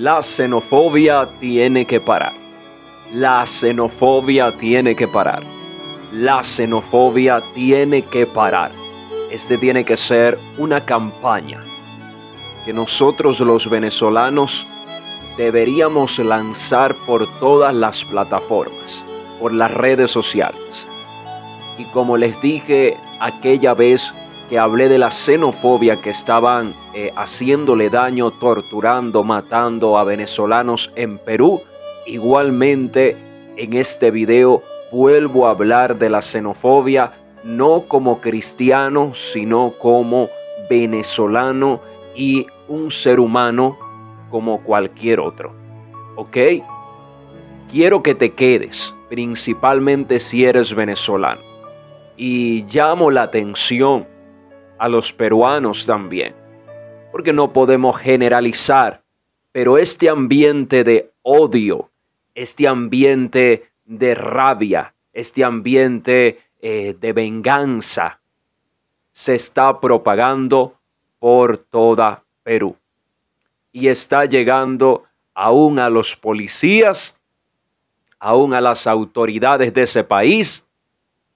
La xenofobia tiene que parar. La xenofobia tiene que parar. La xenofobia tiene que parar. Este tiene que ser una campaña que nosotros los venezolanos deberíamos lanzar por todas las plataformas, por las redes sociales. Y como les dije aquella vez que hablé de la xenofobia que estaban eh, haciéndole daño, torturando, matando a venezolanos en Perú. Igualmente, en este video vuelvo a hablar de la xenofobia, no como cristiano, sino como venezolano y un ser humano como cualquier otro. ¿Ok? Quiero que te quedes, principalmente si eres venezolano. Y llamo la atención a los peruanos también, porque no podemos generalizar, pero este ambiente de odio, este ambiente de rabia, este ambiente eh, de venganza, se está propagando por toda Perú y está llegando aún a los policías, aún a las autoridades de ese país,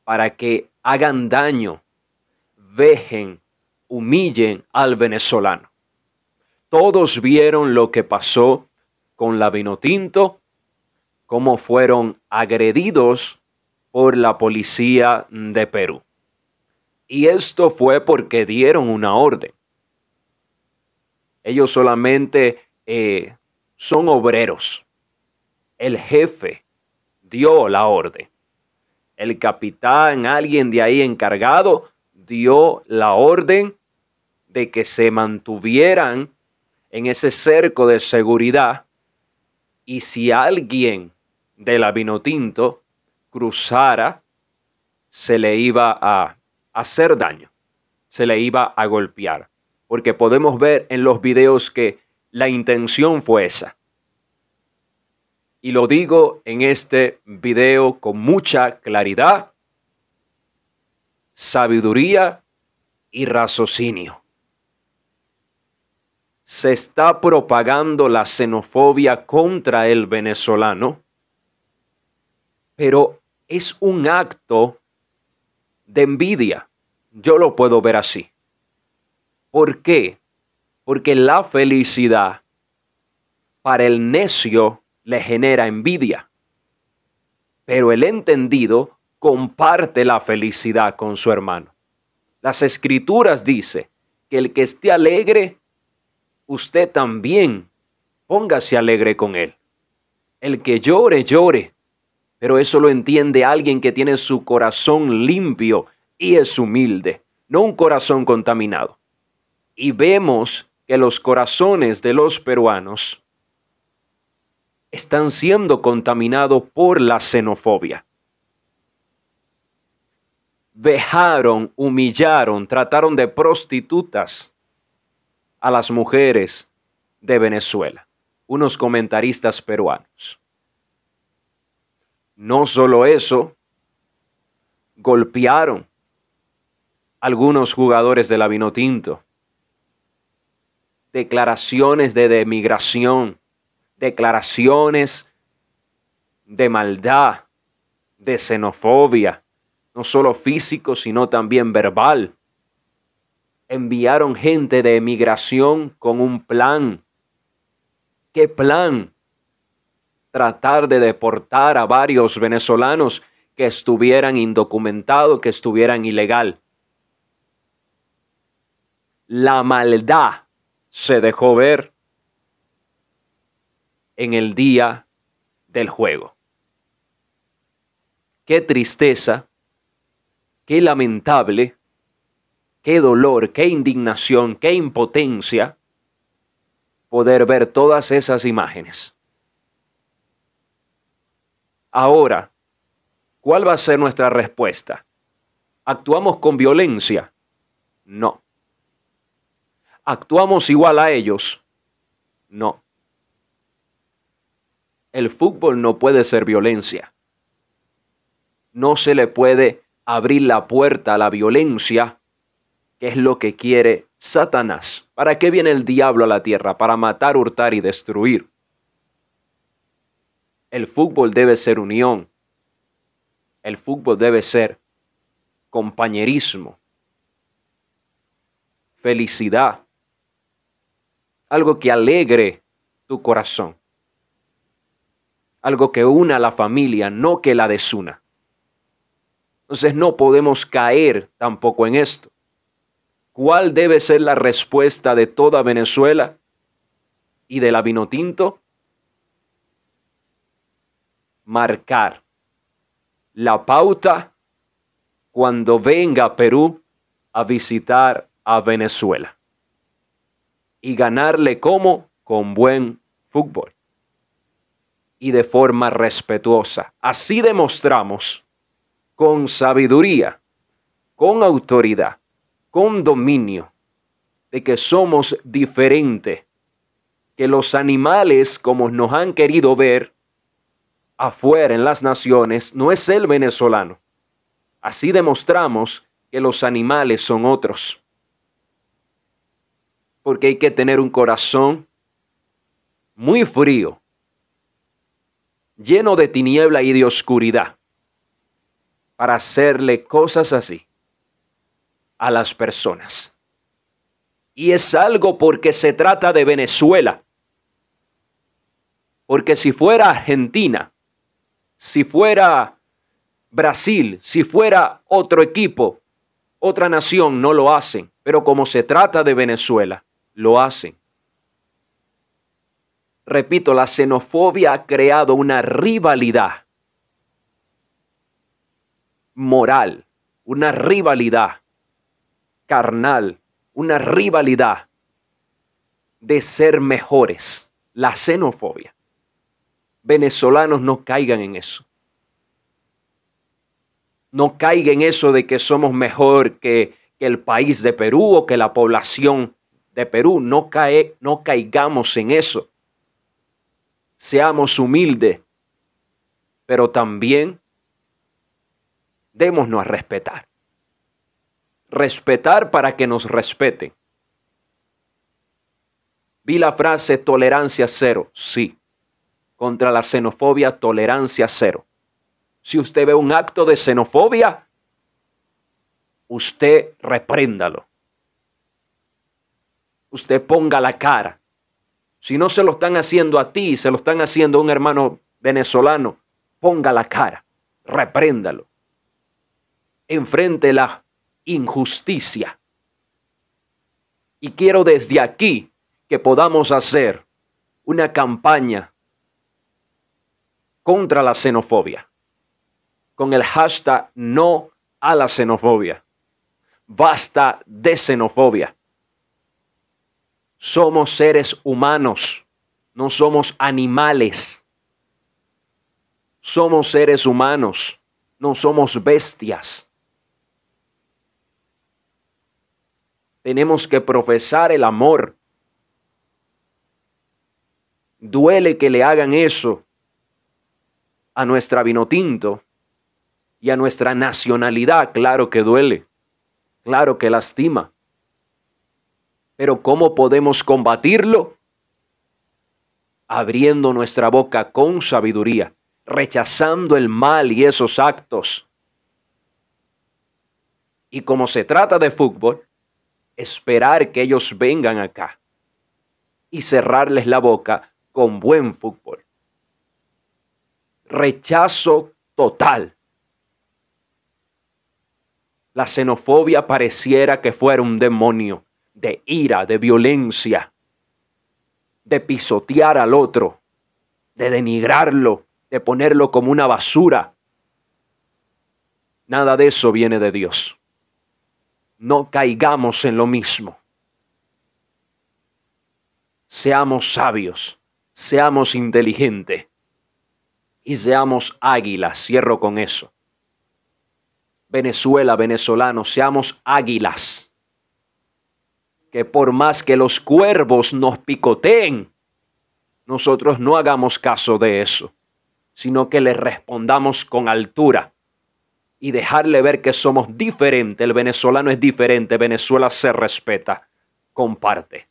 para que hagan daño vejen, humillen al venezolano. Todos vieron lo que pasó con la Vinotinto, cómo fueron agredidos por la policía de Perú. Y esto fue porque dieron una orden. Ellos solamente eh, son obreros. El jefe dio la orden. El capitán, alguien de ahí encargado, dio la orden de que se mantuvieran en ese cerco de seguridad y si alguien del Tinto cruzara, se le iba a hacer daño, se le iba a golpear. Porque podemos ver en los videos que la intención fue esa. Y lo digo en este video con mucha claridad sabiduría y raciocinio. Se está propagando la xenofobia contra el venezolano, pero es un acto de envidia. Yo lo puedo ver así. ¿Por qué? Porque la felicidad para el necio le genera envidia, pero el entendido comparte la felicidad con su hermano. Las escrituras dice que el que esté alegre, usted también póngase alegre con él. El que llore, llore. Pero eso lo entiende alguien que tiene su corazón limpio y es humilde, no un corazón contaminado. Y vemos que los corazones de los peruanos están siendo contaminados por la xenofobia vejaron, humillaron, trataron de prostitutas a las mujeres de Venezuela, unos comentaristas peruanos. No solo eso, golpearon algunos jugadores de la Vinotinto. Declaraciones de demigración, declaraciones de maldad, de xenofobia, no solo físico, sino también verbal. Enviaron gente de emigración con un plan. ¿Qué plan? Tratar de deportar a varios venezolanos que estuvieran indocumentados, que estuvieran ilegal. La maldad se dejó ver en el día del juego. Qué tristeza qué lamentable, qué dolor, qué indignación, qué impotencia poder ver todas esas imágenes. Ahora, ¿cuál va a ser nuestra respuesta? ¿Actuamos con violencia? No. ¿Actuamos igual a ellos? No. El fútbol no puede ser violencia. No se le puede abrir la puerta a la violencia, que es lo que quiere Satanás. ¿Para qué viene el diablo a la tierra? Para matar, hurtar y destruir. El fútbol debe ser unión. El fútbol debe ser compañerismo, felicidad, algo que alegre tu corazón, algo que una a la familia, no que la desuna. Entonces no podemos caer tampoco en esto. ¿Cuál debe ser la respuesta de toda Venezuela y de la Vinotinto? Marcar la pauta cuando venga Perú a visitar a Venezuela y ganarle como con buen fútbol y de forma respetuosa. Así demostramos con sabiduría, con autoridad, con dominio, de que somos diferentes, que los animales, como nos han querido ver afuera en las naciones, no es el venezolano. Así demostramos que los animales son otros. Porque hay que tener un corazón muy frío, lleno de tiniebla y de oscuridad para hacerle cosas así a las personas. Y es algo porque se trata de Venezuela. Porque si fuera Argentina, si fuera Brasil, si fuera otro equipo, otra nación, no lo hacen. Pero como se trata de Venezuela, lo hacen. Repito, la xenofobia ha creado una rivalidad moral, una rivalidad carnal, una rivalidad de ser mejores, la xenofobia. Venezolanos no caigan en eso. No caigan en eso de que somos mejor que, el país de Perú o que la población de Perú. No, cae, no caigamos en eso. Seamos humildes, pero también démonos a respetar. Respetar para que nos respeten. Vi la frase tolerancia cero, sí. Contra la xenofobia, tolerancia cero. Si usted ve un acto de xenofobia, usted repréndalo. Usted ponga la cara. Si no se lo están haciendo a ti, se lo están haciendo a un hermano venezolano, ponga la cara, repréndalo enfrente la injusticia. Y quiero desde aquí que podamos hacer una campaña contra la xenofobia con el hashtag no a la xenofobia. Basta de xenofobia. Somos seres humanos, no somos animales. Somos seres humanos, no somos bestias. Tenemos que profesar el amor. Duele que le hagan eso a nuestra vinotinto y a nuestra nacionalidad. Claro que duele, claro que lastima. Pero ¿cómo podemos combatirlo? Abriendo nuestra boca con sabiduría, rechazando el mal y esos actos. Y como se trata de fútbol, esperar que ellos vengan acá y cerrarles la boca con buen fútbol. Rechazo total. La xenofobia pareciera que fuera un demonio de ira, de violencia, de pisotear al otro, de denigrarlo, de ponerlo como una basura. Nada de eso viene de Dios no caigamos en lo mismo. Seamos sabios, seamos inteligentes y seamos águilas. Cierro con eso. Venezuela, venezolanos, seamos águilas. Que por más que los cuervos nos picoteen, nosotros no hagamos caso de eso, sino que le respondamos con altura y dejarle ver que somos diferentes. El venezolano es diferente, Venezuela se respeta, comparte.